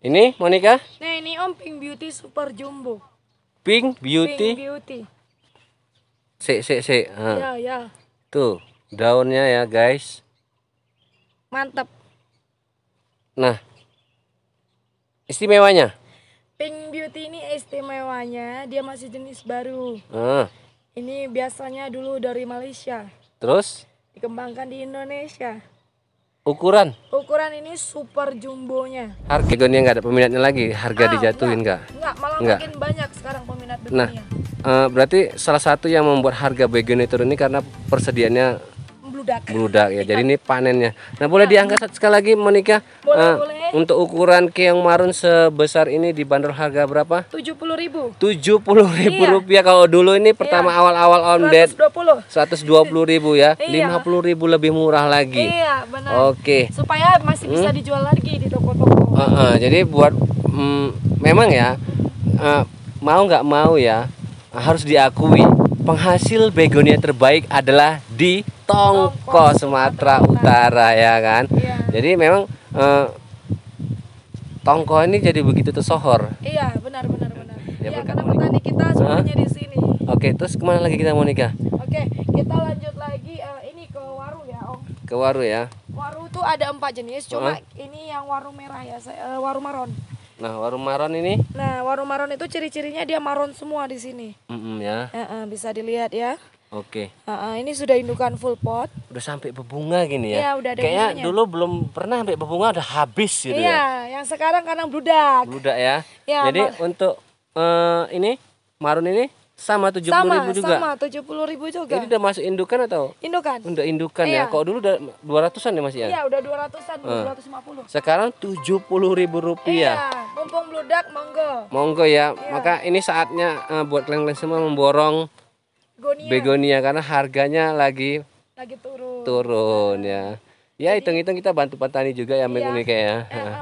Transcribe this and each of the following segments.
Ini Monica? Nah, ini Om Pink Beauty Super Jumbo. Pink Beauty. Pink Beauty. Si, si, sik. Ya, ya. Tuh, daunnya ya, guys. Mantap. Nah. Istimewanya? Pink Beauty ini istimewanya, dia masih jenis baru. Ah. Ini biasanya dulu dari Malaysia. Terus? Dikembangkan di Indonesia ukuran ukuran ini super jumbonya harga itu nggak ada peminatnya lagi harga ah, dijatuhin enggak enggak malah enggak. makin banyak sekarang peminat begonia nah uh, berarti salah satu yang membuat harga begonia turun ini karena persediaannya Meludak. Meludak ya. Jadi ini panennya. Nah, boleh nah, diangkat sekali lagi Monika. Boleh, uh, boleh. Untuk ukuran keong marun sebesar ini di dibanderol harga berapa? 70.000. 70.000 iya. rupiah kalau dulu ini pertama iya. awal-awal iya. on dua 120. 120.000 ya. Iya. 50.000 lebih murah lagi. Iya, benar. Oke. Okay. Supaya masih hmm? bisa dijual lagi di toko-toko. Uh -uh. Jadi buat mm, memang ya uh, mau nggak mau ya harus diakui penghasil begonia terbaik adalah di Tongko Sumatera Utara ya kan. Iya. Jadi memang eh, Tongko ini jadi begitu tersohor. Iya, benar benar benar. Ya, ya karena petani kita semuanya di sini. Oke, terus kemana lagi kita mau nikah? Oke, kita lanjut lagi uh, ini ke Waru ya, Om. Ke Waru ya. Waru tuh ada empat jenis, cuma -huh. ini yang waru merah ya, saya, uh, eh, waru maron. Nah, Waru maron ini? Nah, Waru maron itu ciri-cirinya dia maron semua di sini. Mm -mm, ya. E -e, bisa dilihat ya. Oke. Okay. Uh, uh, ini sudah indukan full pot. Udah sampai berbunga gini ya. Iya, udah ada Kayaknya bunganya. dulu belum pernah sampai berbunga udah habis gitu iya, ya. Iya, yang sekarang karena bludak. Bludak ya. ya Jadi mar- untuk uh, ini marun ini sama tujuh puluh ribu juga. Sama tujuh puluh ribu juga. Ini udah masuk indukan atau? Indukan. Udah indukan ya? iya. ya. Kok dulu udah dua ratusan ya masih ya? Iya udah dua ratusan, eh. dua ratus lima puluh. Sekarang tujuh puluh ribu rupiah. Iya. Mumpung bludak monggo. Monggo ya. Iya. Maka ini saatnya uh, buat kalian-kalian semua memborong begonia. begonia karena harganya lagi lagi turun. Turun ya. Ya hitung-hitung kita bantu petani juga ya iya. Monika ya. Eh, eh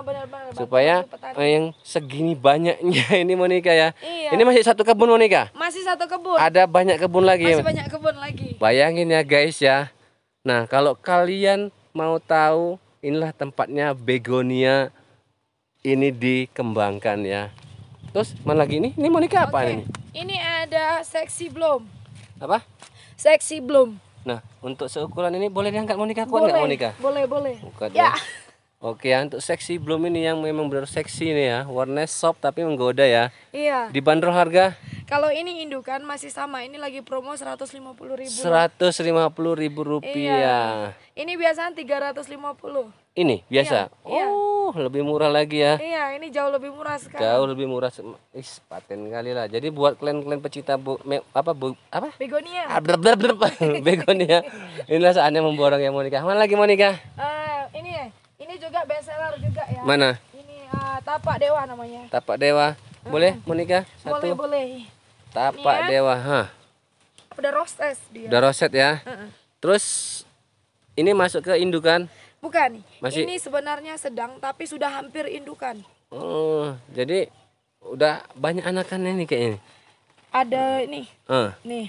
Supaya yang segini banyaknya ini Monika ya. Iya. Ini masih satu kebun Monika? Masih satu kebun. Ada banyak kebun lagi. Masih banyak kebun lagi. Bayangin ya guys ya. Nah, kalau kalian mau tahu inilah tempatnya begonia ini dikembangkan ya. Terus mana lagi ini? Ini Monika apa okay. ini? Ini ada seksi belum apa seksi belum nah untuk seukuran ini boleh diangkat Monika kuat nggak Monika boleh boleh Buka ya. Dia. Oke, ya, untuk seksi belum ini yang memang benar seksi nih ya. warna soft tapi menggoda ya. Iya. Di bandrol harga? Kalau ini indukan masih sama, ini lagi promo seratus lima puluh ribu. Seratus lima puluh ribu rupiah. Iya. Ini biasanya puluh. Ini biasa? Iya. iya. Oh, iya. lebih murah lagi ya. Iya, ini jauh lebih murah sekarang. Jauh lebih murah. Ih, paten kali lah. Jadi buat klien klien pecinta bu, me, apa bu, apa? Begonia. Ah, Begonia. Inilah saatnya memborong mau nikah. Mana lagi nikah? Uh, juga best seller juga ya. Mana? Ini uh, Tapak Dewa namanya. Tapak Dewa. Ah. Boleh hmm. Monika? Satu. Boleh, boleh. Tapak ini ya. Dewa, ha. Udah roses dia. Udah roset ya. Uh -uh. Terus ini masuk ke indukan? Bukan. Masih? Ini sebenarnya sedang tapi sudah hampir indukan. Oh, jadi udah banyak anakannya nih kayaknya. ini. Ada ini. Uh. Nih.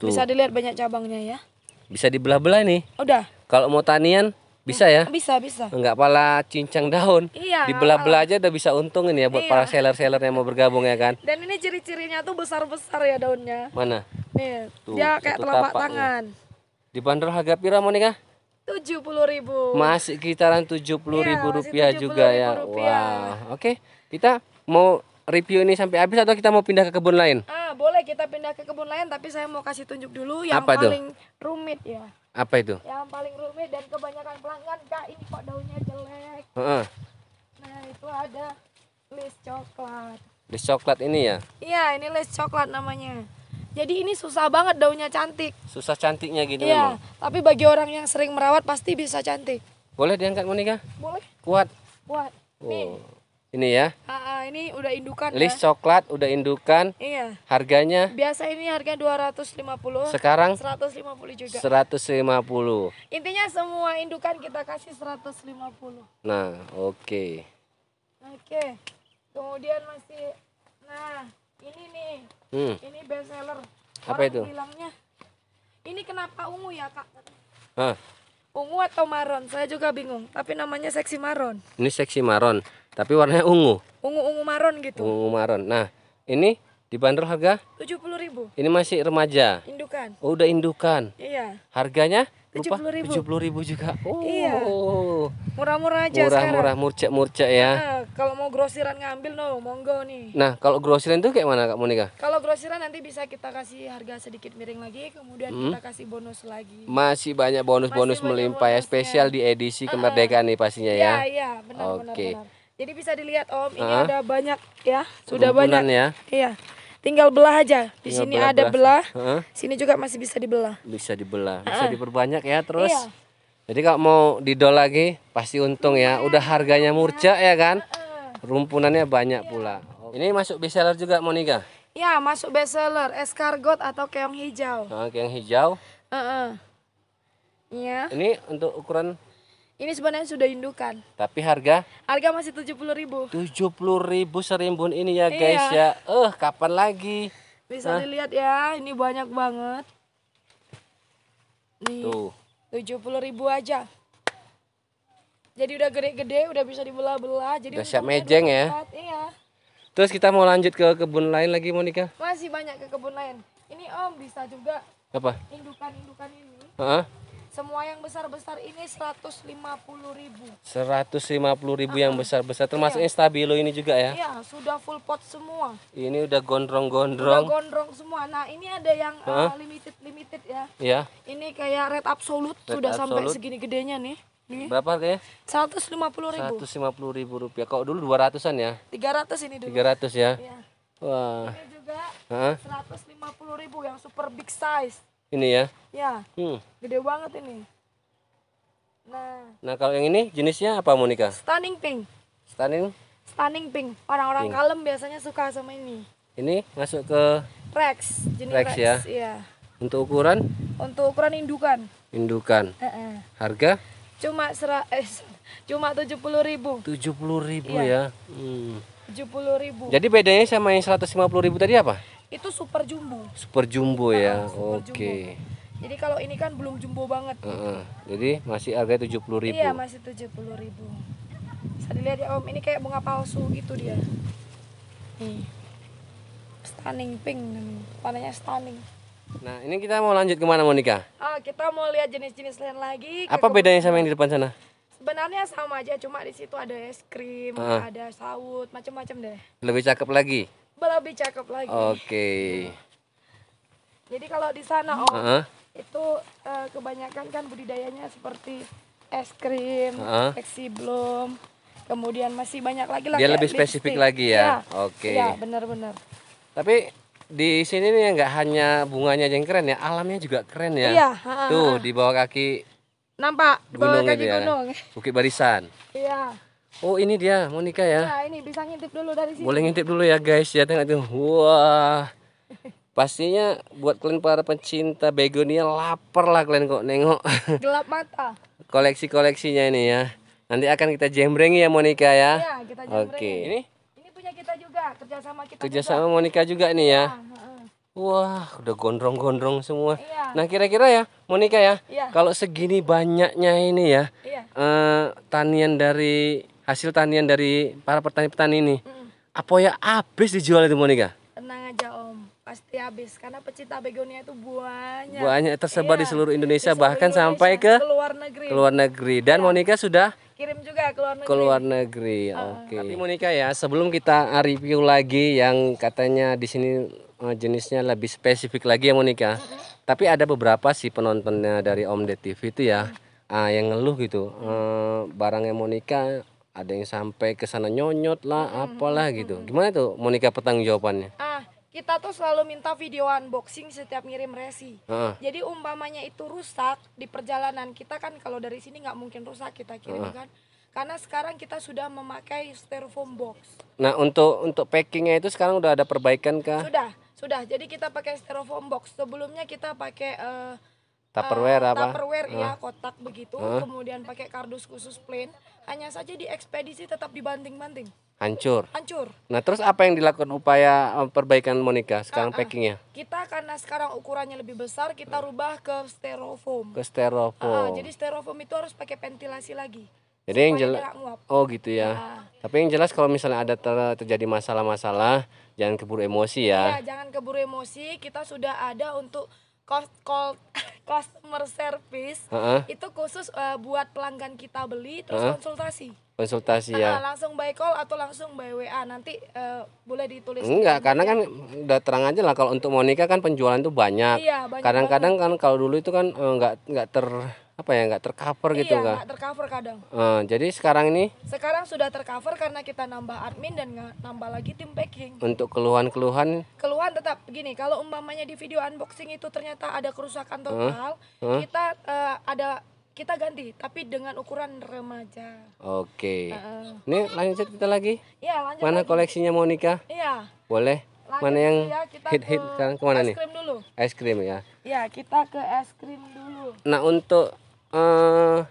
Tuh. Bisa dilihat banyak cabangnya ya. Bisa dibelah-belah nih. Udah. Kalau mau tanian bisa ya? Oh, bisa, bisa. Enggak pala cincang daun. Iya. Dibelah-belah aja udah bisa untung ini ya buat iya. para seller-seller yang mau bergabung ya kan. Dan ini ciri-cirinya tuh besar-besar ya daunnya. Mana? Nih, tuh, dia kayak telapak ya. tangan. Di Dibanderol harga pira Monika? tujuh puluh ribu masih kitaran iya, ya. tujuh puluh ribu rupiah juga ya wah oke okay. kita mau review ini sampai habis atau kita mau pindah ke kebun lain ah boleh kita pindah ke kebun lain tapi saya mau kasih tunjuk dulu yang Apa paling itu? rumit ya apa itu yang paling rumit dan kebanyakan pelanggan kak ini kok daunnya jelek uh-uh. nah itu ada list coklat list coklat ini ya iya ini list coklat namanya jadi ini susah banget daunnya cantik susah cantiknya gitu iya tapi bagi orang yang sering merawat pasti bisa cantik boleh diangkat Monika boleh kuat kuat nih oh. Ini ya. Aa, ini udah indukan. List ya. coklat udah indukan. Iya. Harganya? Biasa ini harganya 250. Sekarang? 150 juga. 150. Intinya semua indukan kita kasih 150. Nah, oke. Okay. Oke. Okay. Kemudian masih nah, ini nih. Hmm. Ini best seller. Apa itu? Bilangnya ini kenapa ungu ya, Kak? Hah ungu atau maron saya juga bingung tapi namanya seksi maron ini seksi maron tapi warnanya ungu ungu ungu maron gitu ungu maron nah ini dibanderol harga tujuh puluh ribu ini masih remaja indukan oh, udah indukan iya harganya tujuh puluh ribu tujuh puluh ribu juga iya. oh iya. murah-murah aja murah, murah murcek murcek ya nah, kalau mau grosiran ngambil no monggo nih nah kalau grosiran itu kayak mana kak Monika kalau grosiran nanti bisa kita kasih harga sedikit miring lagi kemudian hmm? kita kasih bonus lagi masih banyak bonus-bonus melimpah ya spesial di edisi kemerdekaan nih pastinya ya iya iya benar benar, benar jadi bisa dilihat om ini uh, ada banyak ya sudah banyak ya iya tinggal belah aja. Di tinggal sini belah, ada belah. belah. -huh. Sini juga masih bisa dibelah. Bisa dibelah. Bisa uh -huh. diperbanyak ya terus. Iya. Jadi kalau mau didol lagi pasti untung ya. Udah harganya murca ya kan. Rumpunannya banyak pula. Iya. Ini masuk bestseller juga monika Ya, masuk bestseller escargot atau keong hijau. Nah, keong hijau. Uh -uh. Iya. Ini untuk ukuran ini sebenarnya sudah indukan. Tapi harga? Harga masih tujuh puluh ribu. Tujuh puluh ribu serimbun ini ya iya. guys iya. ya. Eh uh, kapan lagi? Bisa Hah? dilihat ya, ini banyak banget. Nih, Tuh. Tujuh puluh ribu aja. Jadi udah gede-gede, udah bisa dibelah-belah. Jadi udah siap mejeng ya. Iya. Terus kita mau lanjut ke kebun lain lagi Monika? Masih banyak ke kebun lain. Ini Om bisa juga. Apa? Indukan-indukan ini. Uh -huh. Semua yang besar-besar ini 150 ribu 150 ribu yang ah. besar-besar termasuk iya. stabilo ini juga ya? Iya, sudah full pot semua. Ini udah gondrong-gondrong. Udah gondrong semua. Nah, ini ada yang eh, limited limited ya. Iya. Ini kayak red absolute red sudah absolute. sampai segini gedenya nih. Nih. Berapa harganya? 150 ribu 150 ribu rupiah. kok dulu 200-an ya? 300 ini dulu. 300 ya? Iya. Wah. Ini juga lima 150 ribu yang super big size. Ini ya? Ya. Hmm. Gede banget ini. Nah. Nah kalau yang ini jenisnya apa Monica? Stunning pink. Stunning? Stunning pink. Orang-orang kalem biasanya suka sama ini. Ini masuk ke Rex. Jenis Rex, ya? Rex ya. Iya. Untuk ukuran? Untuk ukuran indukan. Indukan. Eh-eh. Harga? Cuma sera eh, cuma tujuh puluh ribu. Tujuh puluh ribu iya. ya. Hmm. Tujuh puluh ribu. Jadi bedanya sama yang seratus lima puluh ribu tadi apa? itu super jumbo. Super jumbo ya. Oke. Okay. Jadi kalau ini kan belum jumbo banget. Uh -uh. Jadi masih harga tujuh puluh ribu. Iya masih tujuh puluh ribu. Bisa dilihat ya om, ini kayak bunga palsu gitu dia. Nih, stunning pink namanya. Warnanya stunning. Nah ini kita mau lanjut kemana Monika? Oh, ah, kita mau lihat jenis-jenis lain lagi. Apa bedanya sama yang di depan sana? Sebenarnya sama aja, cuma di situ ada es krim, uh -huh. ada sawut, macam-macam deh. Lebih cakep lagi lebih cakep lagi. Oke. Okay. Jadi kalau di sana oh uh -huh. itu uh, kebanyakan kan budidayanya seperti es krim, uh -huh. eksi belum, kemudian masih banyak lagi lah. Dia lebih spesifik lagi ya. ya Oke. Okay. Ya benar-benar. Tapi di sini nih nggak hanya bunganya yang keren ya, alamnya juga keren ya. Iya. Tuh di bawah kaki. Nampak di bawah kaki ya? gunung. Ya. Bukit Barisan. Iya. Oh ini dia Monika ya? Iya, ini bisa ngintip dulu dari sini. Boleh ngintip dulu ya guys ya tengok tuh. Wah. Pastinya buat kalian para pencinta begonia lapar lah kalian kok nengok. Gelap mata. Koleksi-koleksinya ini ya. Nanti akan kita jembrengi ya Monica ya. Iya kita jembrengi. Oke. Ini? Ini punya kita juga kerjasama kita. Kerjasama juga. Monica juga nih ya. ya. Wah, udah gondrong-gondrong semua. Iya. Nah, kira-kira ya, Monica ya, iya. kalau segini banyaknya ini ya, iya. eh, tanian dari hasil tanian dari para petani-petani ini. Mm. Apa ya habis dijual itu Monica? Tenang aja Om, pasti habis karena pecinta begonia itu banyak. Banyak tersebar iya, di seluruh Indonesia di seluruh bahkan Indonesia, sampai ke, luar negeri. Ke luar negeri dan ya. Monica sudah kirim juga ke luar negeri. Ke luar negeri. Uh. Oke. Tapi Monica ya, sebelum kita review lagi yang katanya di sini eh, jenisnya lebih spesifik lagi ya Monica. Mm -hmm. Tapi ada beberapa sih penontonnya dari Om Det TV itu ya. Mm. Ah, yang ngeluh gitu. Eh, barangnya Monica ada yang sampai ke sana nyonyot lah hmm, apalah gitu gimana tuh Monica petang jawabannya ah kita tuh selalu minta video unboxing setiap ngirim resi ah. jadi umpamanya itu rusak di perjalanan kita kan kalau dari sini nggak mungkin rusak kita kirim ah. kan karena sekarang kita sudah memakai styrofoam box. Nah untuk untuk packingnya itu sekarang udah ada perbaikan kah? Sudah sudah jadi kita pakai styrofoam box sebelumnya kita pakai uh, tupperware uh, apa? Tupperware uh. ya kotak begitu uh. kemudian pakai kardus khusus plain hanya saja di ekspedisi tetap dibanting-banting. Hancur. Hancur. Nah, terus apa yang dilakukan upaya eh, perbaikan Monica sekarang uh, uh. packingnya? Kita karena sekarang ukurannya lebih besar, kita hmm. rubah ke styrofoam. Ke styrofoam. Uh, jadi styrofoam itu harus pakai ventilasi lagi. Jadi yang jelas Oh, gitu ya. Uh. Tapi yang jelas kalau misalnya ada ter terjadi masalah-masalah, jangan keburu emosi ya. Iya, jangan keburu emosi. Kita sudah ada untuk cost call customer service uh-huh. itu khusus uh, buat pelanggan kita beli terus uh-huh. konsultasi konsultasi nah, ya langsung by call atau langsung by WA nanti uh, boleh ditulis enggak karena kan udah terang aja lah kalau untuk monika kan penjualan itu iya, banyak kadang-kadang iya, kan kalau dulu itu kan uh, eh, enggak enggak ter apa ya nggak tercover gitu nggak iya, nggak tercover kadang uh, jadi sekarang ini sekarang sudah tercover karena kita nambah admin dan nggak nambah lagi tim packing untuk keluhan-keluhan keluhan tetap gini kalau umpamanya di video unboxing itu ternyata ada kerusakan total uh, uh. kita uh, ada kita ganti tapi dengan ukuran remaja oke okay. uh, ini lanjut kita lagi ya lanjut mana lagi. koleksinya Monica iya boleh lagi mana yang ya, hit hit sekarang kemana es krim nih dulu. es krim ya ya kita ke es krim dulu nah untuk uh,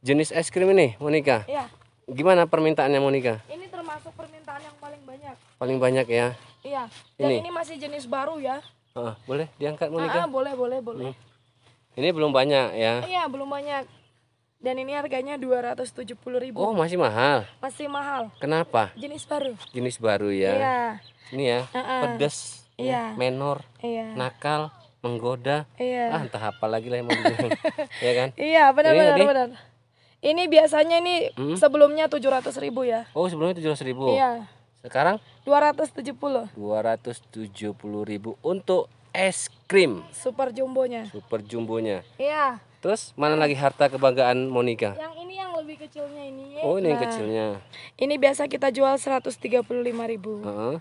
jenis es krim ini Monika ya. gimana permintaannya Monika ini termasuk permintaan yang paling banyak paling banyak ya iya dan ini, ini masih jenis baru ya uh, boleh diangkat Monika uh, ah, uh, ah, boleh boleh boleh hmm. Ini belum banyak ya? Iya, belum banyak. Dan ini harganya dua ratus puluh ribu. Oh, masih mahal? Masih mahal. Kenapa? Jenis baru. Jenis baru ya? Iya. Ini ya, uh -uh. pedas, ya? iya. menor, iya. nakal, menggoda iya. ah entah apa lagi lah yang mau dibilang ya kan iya benar-benar iya, benar ini biasanya ini hmm? sebelumnya tujuh ratus ribu ya oh sebelumnya tujuh ratus ribu iya sekarang dua ratus tujuh puluh dua ratus tujuh puluh ribu untuk es krim super jumbonya super jumbonya iya terus mana lagi harta kebanggaan Monica yang ini yang lebih kecilnya ini ya. oh ini yang nah. kecilnya ini biasa kita jual seratus tiga puluh lima ribu uh -huh.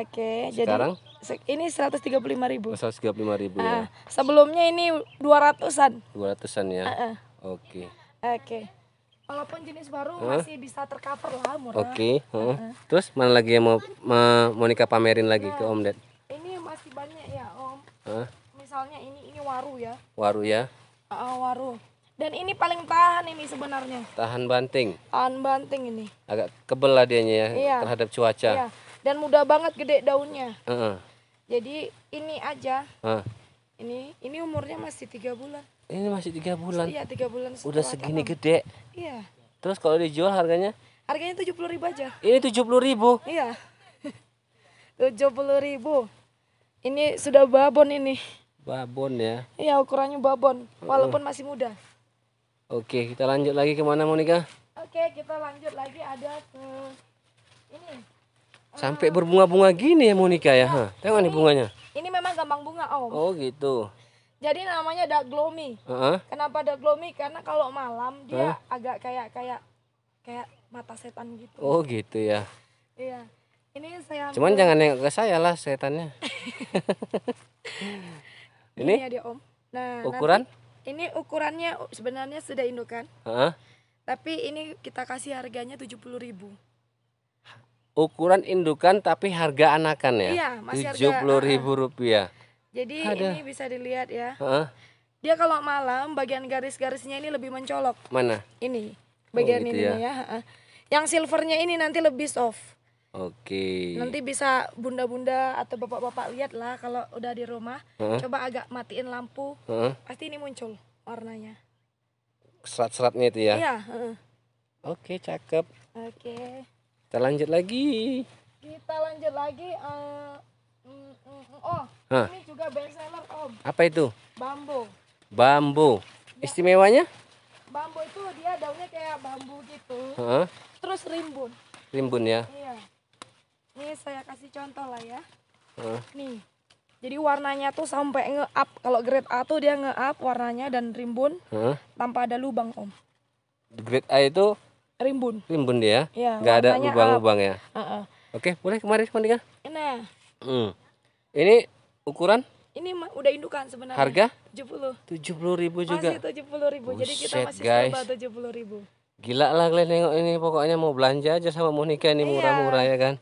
oke sekarang jadi ini 135 ribu. 135 ribu uh, ya. Sebelumnya ini 200-an. 200-an ya. Uh -uh. Oke. Okay. Oke. Okay. Walaupun jenis baru huh? masih bisa tercover lah murah. Oke. Okay. Huh? -uh. Uh Terus mana lagi yang mau nikah pamerin lagi nah, ke Om Ded? Ini masih banyak ya Om. Huh? Misalnya ini ini waru ya. Waru ya. Uh, waru. Dan ini paling tahan ini sebenarnya. Tahan banting. Tahan banting ini. Agak kebel lah dianya ya iya. terhadap cuaca. Iya. Dan mudah banget gede daunnya. Uh -uh jadi ini aja Hah? ini ini umurnya masih tiga bulan ini masih tiga bulan iya tiga bulan udah segini tahun. gede iya terus kalau dijual harganya harganya tujuh puluh ribu aja ini tujuh puluh ribu iya tujuh puluh ribu ini sudah babon ini babon ya iya ukurannya babon walaupun masih muda oke kita lanjut lagi kemana Monika oke kita lanjut lagi ada ke ini Sampai berbunga-bunga gini ya Monica ya. Hah, tengok ini, nih bunganya. Ini memang gampang bunga, Om. Oh, gitu. Jadi namanya dark glomi. Uh -huh. Kenapa dark glomi? Karena kalau malam dia uh -huh. agak kayak kayak kayak mata setan gitu. Oh, gitu ya. Iya. Ini saya Cuman jangan nengok ke saya lah setannya. ini? ini ya dia, Om. Nah, ukuran? Nanti, ini ukurannya sebenarnya sudah indukan. Uh -huh. Tapi ini kita kasih harganya tujuh puluh ribu ukuran indukan tapi harga anakan ya. Iya, tujuh puluh ribu rupiah. Jadi Ada. ini bisa dilihat ya. Huh? Dia kalau malam bagian garis-garisnya ini lebih mencolok. Mana? Ini. Bagian oh, gitu ini ya. ya. Yang silvernya ini nanti lebih soft. Oke. Okay. Nanti bisa bunda-bunda atau bapak-bapak lihat lah kalau udah di rumah. Huh? Coba agak matiin lampu. Huh? Pasti ini muncul warnanya. Serat-seratnya itu ya. Iya, uh. Oke, okay, cakep. Oke. Okay. Kita lanjut lagi. Kita lanjut lagi. Uh, oh, Hah. ini juga best seller Om. Apa itu? Bambu. Bambu. Ya. Istimewanya? Bambu itu dia daunnya kayak bambu gitu. Huh? Terus rimbun. Rimbun ya? Iya. Ini saya kasih contoh lah ya. Huh? Nih. Jadi warnanya tuh sampai nge-up. Kalau grade A tuh dia nge-up warnanya dan rimbun huh? tanpa ada lubang, Om. Grade A itu rimbun rimbun ya, ya nggak ada lubang-lubang ya uh -uh. oke boleh kemarin mendingan nah hmm. ini ukuran ini udah indukan sebenarnya harga tujuh puluh tujuh puluh ribu juga masih tujuh puluh ribu Buset, jadi kita masih guys. coba tujuh puluh ribu gila lah kalian nengok ini pokoknya mau belanja aja sama Monica ini iya. murah-murah ya kan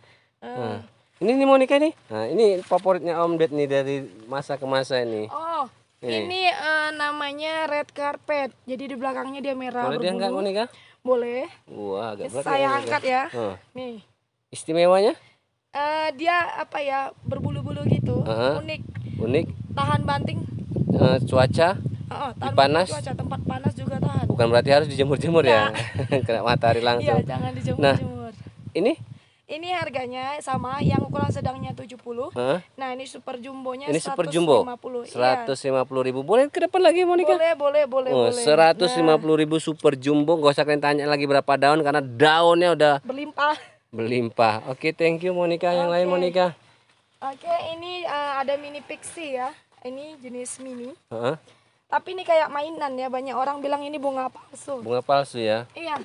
uh. nah. ini nih Monica nih nah ini favoritnya Om Ded nih dari masa ke masa ini oh ini, ini uh, eh, namanya red carpet jadi di belakangnya dia merah Boleh dia enggak Monica boleh. Wah, agak berat. Saya angkat ya. Nih. Istimewanya? Eh, dia apa ya berbulu-bulu gitu, unik. Unik. Tahan banting. Eh, cuaca. panas. Cuaca tempat panas juga tahan. Bukan berarti harus dijemur-jemur ya. Kena matahari langsung. Iya, jangan dijemur-jemur. Nah, ini ini harganya sama, yang ukuran sedangnya 70. Hah? Nah, ini super jumbonya ini super jumbo. 150. Iya. puluh ribu. Boleh ke depan lagi Monika? Boleh, boleh, boleh, oh, boleh. 150 nah. ribu super jumbo. Gak usah kalian tanya lagi berapa daun karena daunnya udah Belimpah. Belimpah. Oke, okay, thank you Monika. Yang okay. lain Monika. Oke, okay, ini uh, ada mini pixie ya. Ini jenis mini. Huh? Tapi ini kayak mainan ya. Banyak orang bilang ini bunga palsu. Bunga palsu ya? Iya.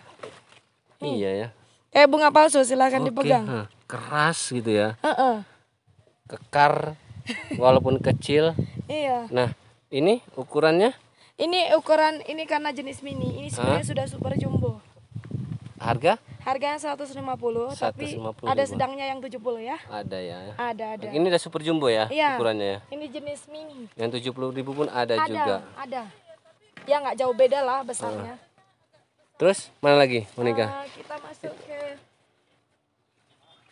Iya ya eh bunga palsu silahkan okay. dipegang ha, keras gitu ya uh -uh. kekar walaupun kecil iya nah ini ukurannya ini ukuran ini karena jenis mini ini sebenarnya ha? sudah super jumbo harga harganya 150, 150 tapi ada sedangnya yang 70 ya ada ya ada ada ini udah super jumbo ya, ya ukurannya ya ini jenis mini yang 70 ribu pun ada, ada juga ada ya nggak jauh beda lah besarnya Terus mana lagi Monica? Uh, kita masuk ke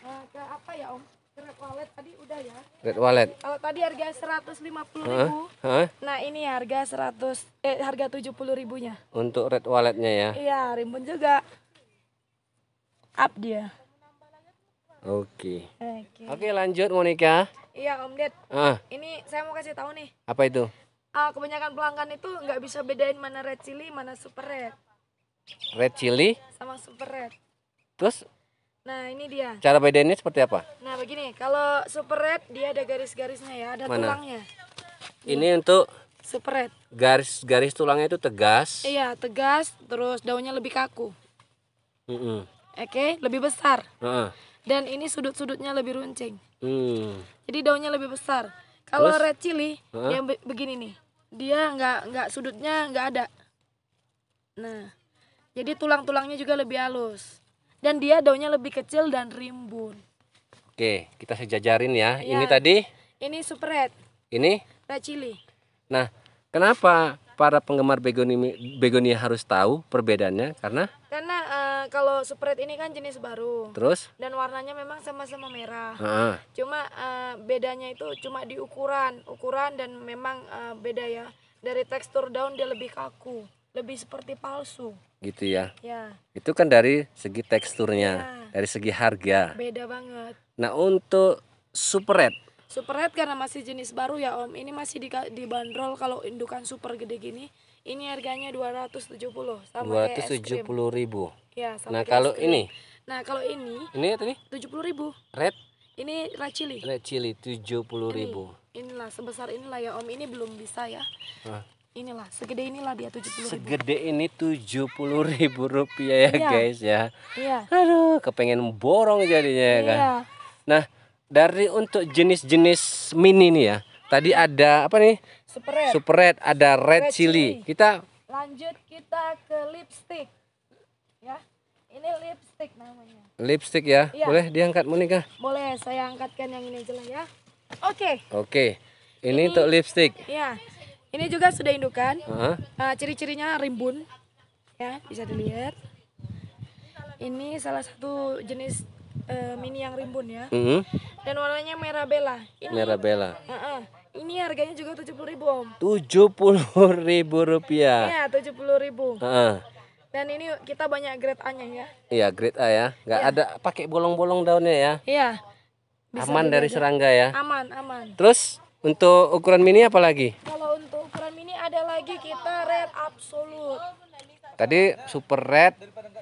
uh, ke apa ya Om? Red Wallet tadi udah ya. Red Wallet. Oh, tadi harga puluh ribu. Huh? Nah, ini harga 100 eh harga puluh ribunya. Untuk Red Wallet-nya ya. Iya, rimbun juga. Up dia. Oke. Okay. Oke, okay. okay, lanjut Monica. Iya, Om Ded. Ah. Ini saya mau kasih tahu nih. Apa itu? Uh, kebanyakan pelanggan itu nggak bisa bedain mana red chili, mana super red red chili sama super red. Terus Nah, ini dia. Cara bedainnya seperti apa? Nah, begini. Kalau super red dia ada garis-garisnya ya, ada Mana? tulangnya. Ini untuk super red. Garis-garis tulangnya itu tegas. Iya, tegas, terus daunnya lebih kaku. Mm -mm. Oke, okay? lebih besar. Uh -uh. Dan ini sudut-sudutnya lebih runcing. Hmm. Jadi daunnya lebih besar. Kalau red chili uh -huh. yang be begini nih. Dia nggak nggak sudutnya nggak ada. Nah, jadi tulang-tulangnya juga lebih halus. Dan dia daunnya lebih kecil dan rimbun. Oke, kita sejajarin ya. ya. Ini tadi? Ini super red. Ini? Red chili. Nah, kenapa para penggemar begonia, begonia harus tahu perbedaannya? Karena? Karena uh, kalau super red ini kan jenis baru. Terus? Dan warnanya memang sama-sama merah. -huh. Cuma uh, bedanya itu cuma di ukuran, ukuran dan memang uh, beda ya. Dari tekstur daun dia lebih kaku lebih seperti palsu. Gitu ya. Ya. Itu kan dari segi teksturnya, ya. dari segi harga. Beda banget. Nah, untuk super red. Super red karena masih jenis baru ya, Om. Ini masih di, dibanderol kalau indukan super gede gini. Ini harganya dua ratus 270 sama 270 ribu. Ya, sama Nah, kalau ini. Nah, kalau ini Ini tadi puluh ribu. Red ini red chili. Red chili 70 ribu. inilah sebesar inilah ya Om. Ini belum bisa ya. Hah inilah segede inilah dia tujuh puluh segede ini tujuh puluh ribu rupiah ya iya. guys ya iya. aduh kepengen borong jadinya ya kan? iya. kan nah dari untuk jenis-jenis mini nih ya tadi ada apa nih super red, super red ada red, red chili. chili kita lanjut kita ke lipstick ya ini lipstick namanya lipstick ya iya. boleh diangkat Monica boleh saya angkatkan yang ini jelas ya oke okay. oke okay. ini, ini untuk lipstick iya ini juga sudah indukan. Uh -huh. uh, Ciri-cirinya rimbun, ya bisa dilihat. Ini salah satu jenis uh, mini yang rimbun ya. Uh mm-hmm. -huh. Dan warnanya merah bela. Ini, merah bela. Uh -uh. Ini harganya juga tujuh puluh ribu om. Tujuh puluh ribu rupiah. Iya tujuh puluh ribu. Uh huh Dan ini kita banyak grade A-nya ya. Iya grade A ya. Gak yeah. ada pakai bolong-bolong daunnya ya. Iya. Bisa aman dari aja. Ya. serangga ya. Aman aman. Terus untuk ukuran mini apa lagi? ini ada lagi kita red absolute. Tadi super red,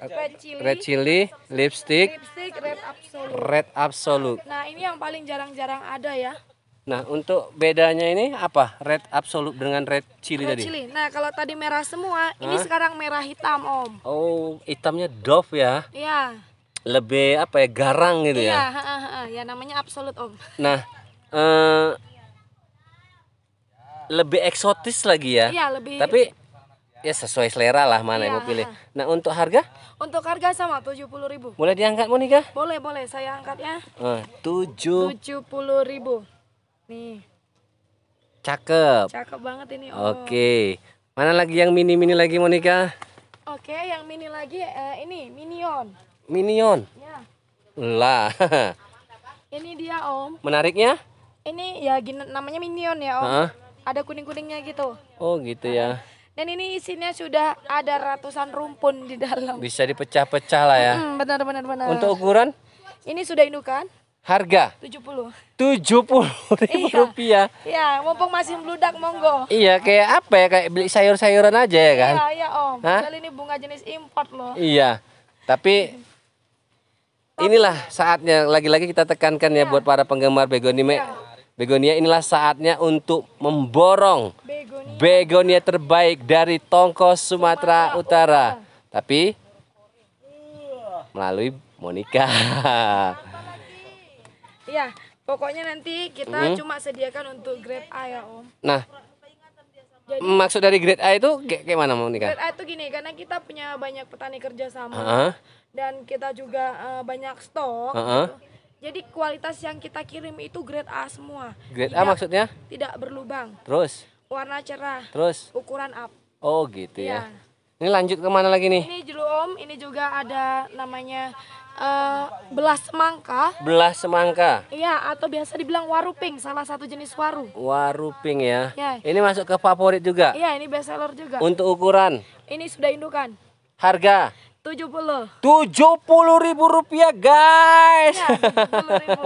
red chili, red chili lipstick, lipstick red absolute. Red absolute. Nah, ini yang paling jarang-jarang ada ya. Nah, untuk bedanya ini apa? Red absolute dengan red chili red tadi. Chili. Nah, kalau tadi merah semua, Hah? ini sekarang merah hitam, Om. Oh, hitamnya Dove ya? Iya. Lebih apa ya? Garang gitu iya, ya. Iya, ya namanya absolute, Om. Nah, eh lebih eksotis lagi ya. Iya, lebih. Tapi ya sesuai selera lah mana iya. yang mau iya. pilih. Nah, untuk harga? Untuk harga sama 70.000. Boleh diangkat Monika? Boleh, boleh. Saya angkat ya. Eh, 7 70.000. Nih. Cakep. Cakep banget ini. Oh. Oke. Mana lagi yang mini-mini lagi Monika? Oke, yang mini lagi eh, ini Minion. Minion. Ya. Lah. ini dia, Om. Menariknya? Ini ya namanya Minion ya, Om. Uh ada kuning-kuningnya gitu. Oh, gitu ya. Dan ini isinya sudah ada ratusan rumpun di dalam. Bisa dipecah-pecah lah ya. Hmm, benar benar benar. Untuk ukuran? Ini sudah indukan. Harga? 70. 70 ribu iya. rupiah. Iya, mumpung masih meludak monggo. Iya, kayak apa ya? Kayak beli sayur-sayuran aja ya kan? Iya, iya Om. Hah? ini bunga jenis import loh. Iya. Tapi inilah saatnya lagi-lagi kita tekankan ya, ya buat para penggemar begonia. Ya Begonia inilah saatnya untuk memborong begonia, begonia terbaik dari Tongkos Sumatera, Utara. Utara. Tapi melalui Monica. Iya, pokoknya nanti kita hmm. cuma sediakan untuk grade A ya, Om. Nah, jadi, maksud dari grade A itu kayak, gimana mana Monica? Grade A itu gini, karena kita punya banyak petani kerjasama uh -huh. dan kita juga uh, banyak stok. Uh -huh. gitu jadi kualitas yang kita kirim itu grade A semua. Grade tidak, A maksudnya? Tidak berlubang. Terus? Warna cerah. Terus? Ukuran up. Oh gitu ya. ya. Ini lanjut kemana lagi nih? Ini julu om, ini juga ada namanya uh, belas semangka. Belas semangka. Iya, atau biasa dibilang waruping, salah satu jenis waru. Waruping ya. ya. Ini masuk ke favorit juga. Iya, ini best seller juga. Untuk ukuran. Ini sudah indukan. Harga? tujuh puluh tujuh puluh ribu rupiah guys ya, ribu.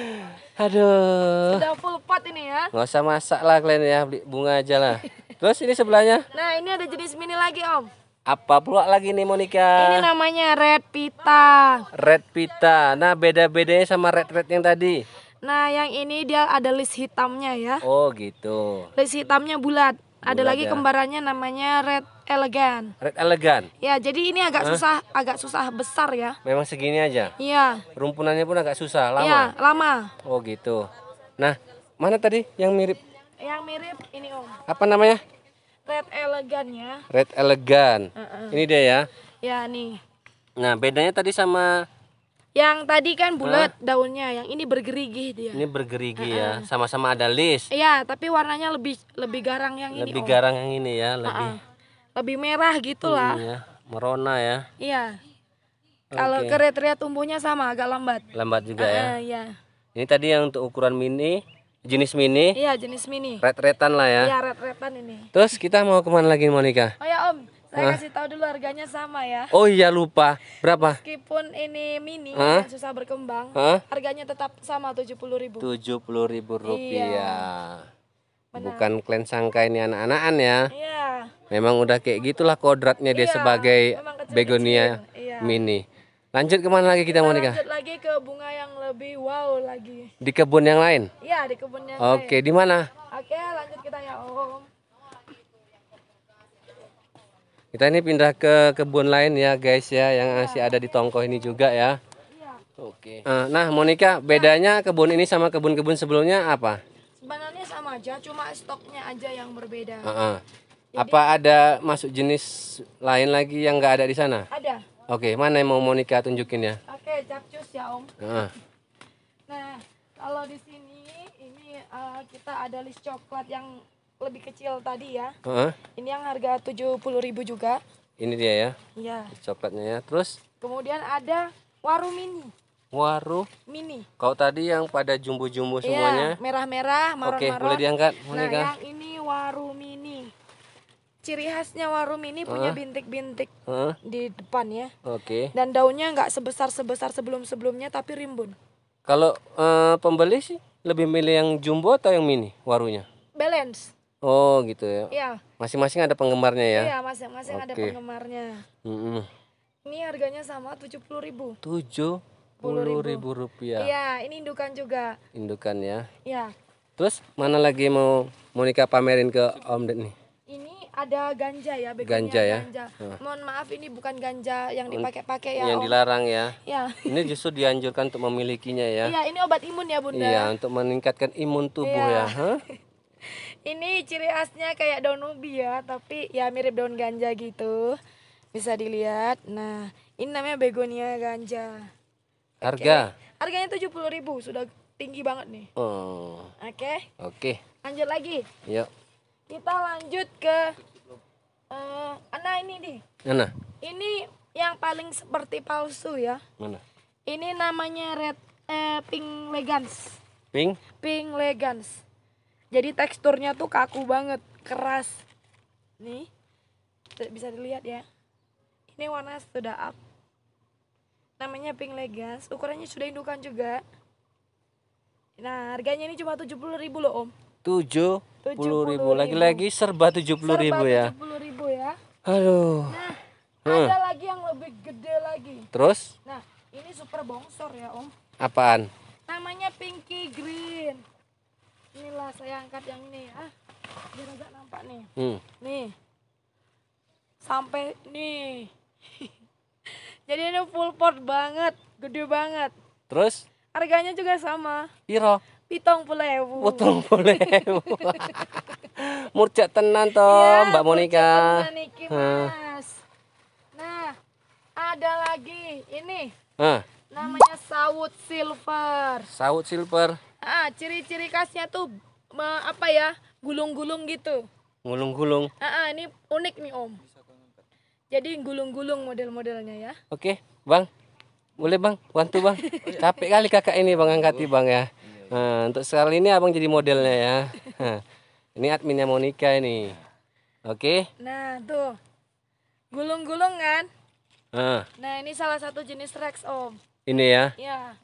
aduh sudah full pot ini ya nggak usah masak lah kalian ya beli bunga aja lah terus ini sebelahnya nah ini ada jenis mini lagi om apa pula lagi nih Monica ini namanya red pita red pita nah beda bedanya sama red red yang tadi nah yang ini dia ada list hitamnya ya oh gitu list hitamnya bulat ada lagi kembarannya namanya Red Elegan. Red Elegan. Ya, jadi ini agak Hah? susah, agak susah besar ya. Memang segini aja. Iya. Rumpunannya pun agak susah, lama. Iya, lama. Oh, gitu. Nah, mana tadi yang mirip? Yang mirip ini, Om. Apa namanya? Red Elegan ya. Red Elegan. Uh -uh. Ini dia ya. Ya, nih. Nah, bedanya tadi sama yang tadi kan bulat daunnya, yang ini bergerigi dia. Ini bergerigi uh -uh. ya. Sama-sama ada list. Iya, tapi warnanya lebih lebih garang yang lebih ini. Lebih garang yang ini ya, lebih. Uh -uh. Lebih merah gitulah. ya. Merona ya. Iya. Kalau okay. keretria tumbuhnya sama, agak lambat. Lambat juga uh, ya. Iya. Ini tadi yang untuk ukuran mini, jenis mini. Iya, jenis mini. Ret-retan lah ya. Iya, ret-retan ini. Terus kita mau kemana lagi Monica? Oh, ya. Saya Hah? kasih tahu dulu harganya sama ya. Oh iya lupa. Berapa? Meskipun ini mini Hah? dan susah berkembang, Hah? harganya tetap sama tujuh puluh ribu. Tujuh puluh ribu iya. rupiah. Iya. Bukan klan sangka ini anak-anakan ya. Iya. Memang udah kayak gitulah kodratnya dia iya, sebagai kecil, begonia iya. mini. Lanjut kemana lagi kita, kita nikah? Lanjut lagi ke bunga yang lebih wow lagi. Di kebun yang lain? Iya, di kebun yang Oke, lain. Oke, di mana? Oke, lanjut kita ya Om. Kita ini pindah ke kebun lain ya guys ya yang masih ada di Tongko ini juga ya. Iya. Oke. Eh, nah Monica bedanya kebun ini sama kebun-kebun sebelumnya apa? Sebenarnya sama aja, cuma stoknya aja yang berbeda. Uh -uh. Jadi, apa ada masuk jenis lain lagi yang nggak ada di sana? Ada. Oke, mana yang mau Monica tunjukin ya? Oke, okay, capcus ya Om. Uh. Nah, kalau di sini ini uh, kita ada list coklat yang lebih kecil tadi ya. Uh -huh. Ini yang harga 70.000 juga. Ini dia ya. Iya. Coklatnya ya. Terus kemudian ada waru mini. Waru mini. Kau tadi yang pada jumbo-jumbo iya, semuanya. Merah merah-merah, maron Oke, okay, boleh diangkat. nah, Monika. yang ini waru mini. Ciri khasnya waru mini punya bintik-bintik uh. di depan ya. Oke. Okay. Dan daunnya nggak sebesar-sebesar sebelum-sebelumnya tapi rimbun. Kalau uh, pembeli sih lebih milih yang jumbo atau yang mini warunya? Balance Oh gitu ya. Iya. Masing-masing ada penggemarnya ya. Iya, masing-masing okay. ada penggemarnya. Mm -hmm. Ini harganya sama tujuh puluh ribu. Tujuh puluh ribu rupiah. Iya, ini indukan juga. Indukan ya. Iya. Terus mana lagi mau Monica pamerin ke Om Ded nih? Ini ada ganja ya, ganja ya. Ganja. Iya. Mohon maaf ini bukan ganja yang dipakai-pakai ya. Yang om. dilarang ya. Iya. Ini justru dianjurkan untuk memilikinya ya. Iya, ini obat imun ya, Bunda. Iya, untuk meningkatkan imun tubuh iya. ya. ya. Huh? ini ciri khasnya kayak daun ubi ya tapi ya mirip daun ganja gitu bisa dilihat nah ini namanya begonia ganja harga harganya tujuh puluh ribu sudah tinggi banget nih oh oke okay. oke okay. lanjut lagi yuk kita lanjut ke uh, nah ini nih mana ini yang paling seperti palsu ya mana ini namanya red eh, pink legans pink pink legans jadi teksturnya tuh kaku banget keras nih bisa dilihat ya ini warna sudah up namanya pink legas ukurannya sudah indukan juga nah harganya ini cuma tujuh puluh ribu loh om tujuh puluh ribu lagi-lagi serba tujuh puluh ribu ya puluh ribu ya Halo. nah hmm. ada lagi yang lebih gede lagi terus nah ini super bongsor ya om apaan namanya pinky green inilah saya angkat yang ini ya. biar agak nampak nih hmm. nih sampai nih jadi ini full port banget gede banget terus harganya juga sama piro pitong puluh ewu pitong puluh ewu tenan toh ya, mbak Monika nah ada lagi ini namanya sawut silver sawut silver ah ciri-ciri khasnya tuh apa ya gulung-gulung gitu gulung-gulung ah, ah ini unik nih om jadi gulung-gulung model-modelnya ya oke bang boleh bang bantu bang capek kali kakak ini bang angkati bang ya nah, untuk sekali ini abang jadi modelnya ya ah, ini adminnya Monica ini oke nah tuh gulung-gulung kan nah. nah ini salah satu jenis rex om ini ya, ya.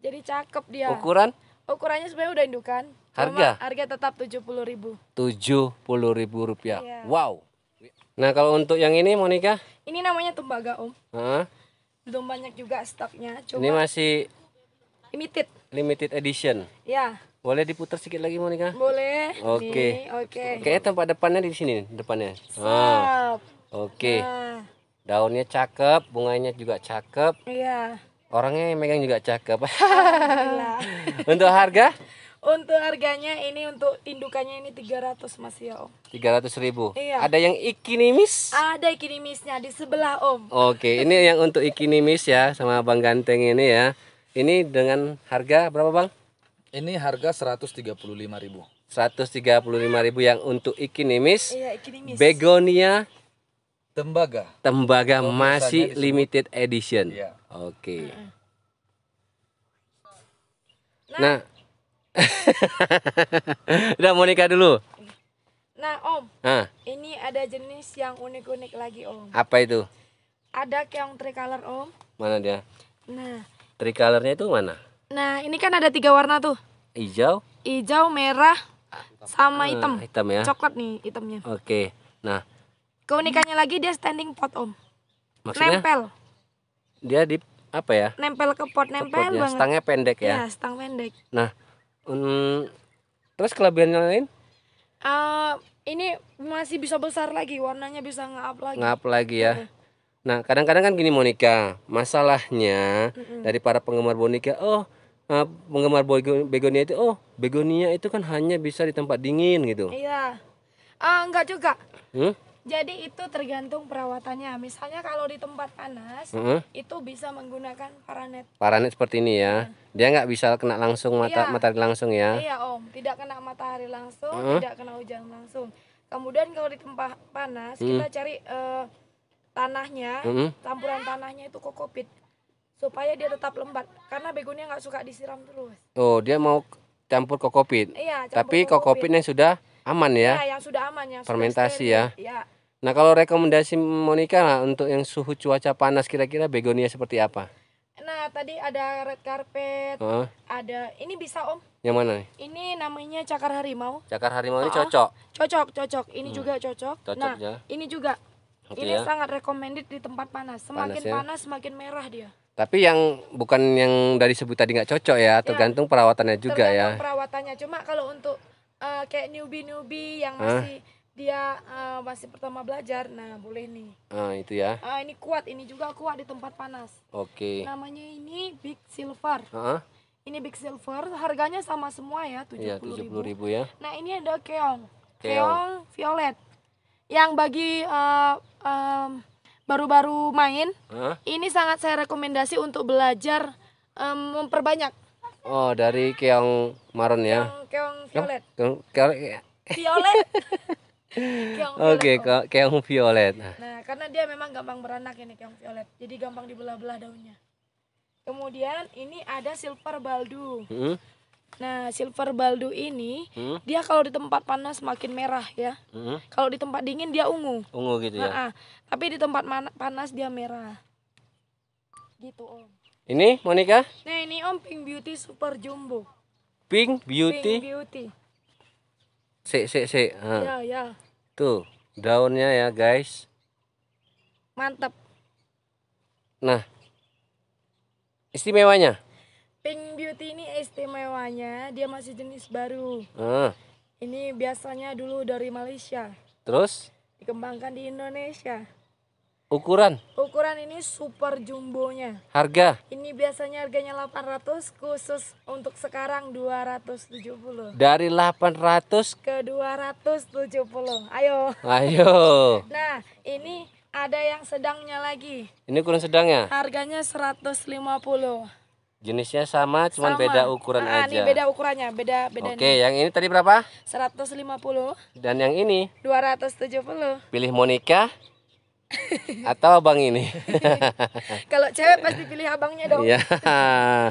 Jadi cakep dia. Ukuran? Ukurannya sebenarnya udah indukan. Harga? Harga tetap tujuh puluh ribu. Tujuh puluh ribu rupiah. Iya. Wow. Nah kalau untuk yang ini Monika? Ini namanya tembaga om. Hah? Belum banyak juga stoknya. Cuma ini masih limited. Limited edition. Ya. Boleh diputar sedikit lagi Monika? Boleh. Oke. Okay. Oke. tempat depannya di sini depannya. Ah. Siap. Oke. Okay. Nah. Daunnya cakep, bunganya juga cakep. Iya orangnya yang megang juga cakep untuk harga untuk harganya ini untuk indukannya ini 300 Mas ya Om. ratus ribu. Iya. Ada yang ikinimis? Ada ikinimisnya di sebelah Om. Oke, ini yang untuk ikinimis ya sama Bang Ganteng ini ya. Ini dengan harga berapa Bang? Ini harga 135.000. ribu yang untuk ikinimis. Iya, ikinimis. Begonia Tembaga. Tembaga oh, masih limited edition. ya. Oke. Okay. Nah. nah. Udah nikah dulu. Nah, Om. Nah. Ini ada jenis yang unik-unik lagi, Om. Apa itu? Ada yang tricolor, Om. Mana dia? Nah. Tricolornya itu mana? Nah, ini kan ada tiga warna tuh. Hijau. Hijau, merah, sama ah, hitam. hitam ya. Coklat nih hitamnya. Oke. Okay. Nah, Keunikannya lagi dia standing pot om. Maksudnya? Nempel. Dia di apa ya? Nempel ke pot, nempel ke banget. Stangnya pendek ya? Ya, stang pendek. Nah, um, terus kelebihannya lain? Uh, ini masih bisa besar lagi, warnanya bisa ngap lagi. Ngap lagi ya. Iya. Nah, kadang-kadang kan gini Monica, masalahnya mm hmm dari para penggemar Monica, oh uh, penggemar begonia itu, oh begonia itu kan hanya bisa di tempat dingin gitu. Iya, uh, eh, enggak juga. Hmm? Jadi itu tergantung perawatannya. Misalnya kalau di tempat panas, mm -hmm. itu bisa menggunakan paranet. Paranet seperti ini ya. mm. Dia nggak bisa kena langsung mata iya. matahari langsung ya. Iya, Om. Tidak kena matahari langsung, mm -hmm. tidak kena hujan langsung. Kemudian kalau di tempat panas, mm -hmm. kita cari uh, tanahnya, mm -hmm. campuran tanahnya itu kokopit supaya dia tetap lembat karena begonia nggak suka disiram terus. Oh, dia mau campur kokopit. Iya, campur Tapi kokopit. kokopit sudah aman ya. ya yang sudah aman yang fermentasi sudah ya. ya. Nah, kalau rekomendasi Monica nah, untuk yang suhu cuaca panas kira-kira begonia seperti apa? Nah, tadi ada red carpet, uh. ada ini bisa Om. Yang mana nih? Ini namanya cakar harimau. Cakar harimau uh -huh. ini cocok. Cocok, cocok. Ini hmm. juga cocok. cocok nah, ya. ini juga. Okay, ini ya. sangat recommended di tempat panas. Semakin panas, ya? panas semakin merah dia. Tapi yang bukan yang dari sebut tadi nggak cocok ya, iya. tergantung ya, perawatannya juga ya. tergantung ya. Perawatannya cuma kalau untuk uh, kayak newbie newbie yang masih huh? dia uh, masih pertama belajar nah boleh nih ah itu ya uh, ini kuat ini juga kuat di tempat panas oke okay. namanya ini big silver huh ini big silver harganya sama semua ya iya, tujuh puluh ribu. ribu ya nah ini ada keong keong, keong violet yang bagi uh, um, baru-baru main huh ini sangat saya rekomendasi untuk belajar um, memperbanyak Oh, dari keong maron ya. Keong, keong violet. Keong, keong, violet. violet. Oke, okay, keong violet. Nah. nah, karena dia memang gampang beranak ini keong violet. Jadi gampang dibelah-belah daunnya. Kemudian ini ada silver baldu. Hmm? Nah, silver baldu ini hmm? dia kalau di tempat panas makin merah ya. Hmm? Kalau di tempat dingin dia ungu. Ungu gitu nah, ya. Nah, ah. tapi di tempat panas dia merah. Gitu, Om. Ini Monica? Nah ini Om Pink Beauty Super Jumbo. Pink Beauty. Pink Beauty. Si si si. Ya ya. Tuh daunnya ya guys. Mantap. Nah istimewanya? Pink Beauty ini istimewanya dia masih jenis baru. Ah. Ini biasanya dulu dari Malaysia. Terus? Dikembangkan di Indonesia. Ukuran? Ukuran ini super jumbonya. Harga? Ini biasanya harganya 800, khusus untuk sekarang 270. Dari 800 ke 270. Ayo. Ayo. nah, ini ada yang sedangnya lagi. Ini ukuran sedangnya? Harganya 150. Jenisnya sama, cuman beda ukuran nah, aja. Ini beda ukurannya, beda beda. Oke, yang ini tadi berapa? 150. Dan yang ini? 270. Pilih Monica atau abang ini? Kalau cewek pasti pilih abangnya dong. ya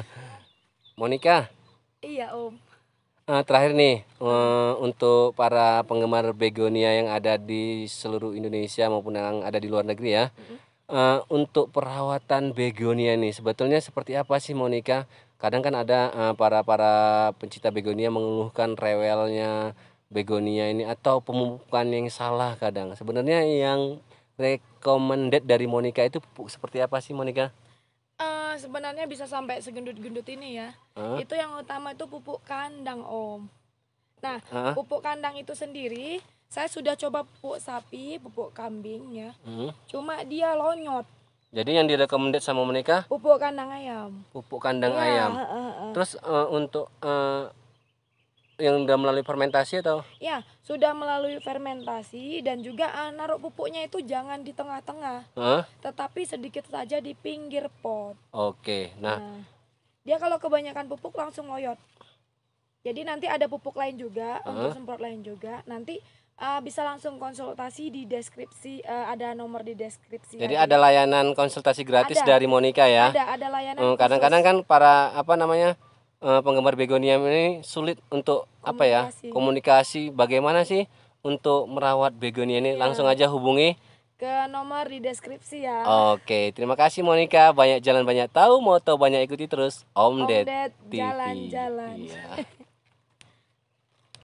Monika. Iya om. Uh, terakhir nih uh, untuk para penggemar begonia yang ada di seluruh Indonesia maupun yang ada di luar negeri ya. Uh, untuk perawatan begonia ini sebetulnya seperti apa sih Monika? Kadang kan ada uh, para para pencinta begonia mengeluhkan rewelnya begonia ini atau pemupukan yang salah kadang. Sebenarnya yang recommended dari Monica itu seperti apa sih Monica? Uh, sebenarnya bisa sampai segendut-gendut ini ya. Huh? Itu yang utama itu pupuk kandang Om. Nah, huh? pupuk kandang itu sendiri saya sudah coba pupuk sapi, pupuk kambing ya. Hmm. Cuma dia lonyot. Jadi yang direkomendasi sama Monika? Pupuk kandang ayam. Pupuk kandang ya, ayam. Uh, uh, uh. Terus uh, untuk uh, yang sudah melalui fermentasi atau? Ya, sudah melalui fermentasi dan juga uh, naruh pupuknya itu jangan di tengah-tengah. Huh? Tetapi sedikit saja di pinggir pot. Oke. Nah, nah, dia kalau kebanyakan pupuk langsung ngoyot. Jadi nanti ada pupuk lain juga huh? untuk semprot lain juga. Nanti uh, bisa langsung konsultasi di deskripsi uh, ada nomor di deskripsi. Jadi ada layanan konsultasi gratis ada. dari Monica ya. Ada, ada layanan. Hmm, kadang-kadang kan para apa namanya? uh, penggemar begonia ini sulit untuk komunikasi. apa ya komunikasi bagaimana sih untuk merawat begonia ini ya. langsung aja hubungi ke nomor di deskripsi ya. Oke, terima kasih Monica. Banyak jalan banyak tahu, moto banyak ikuti terus Om, Om Ded TV. Jalan-jalan. Iya.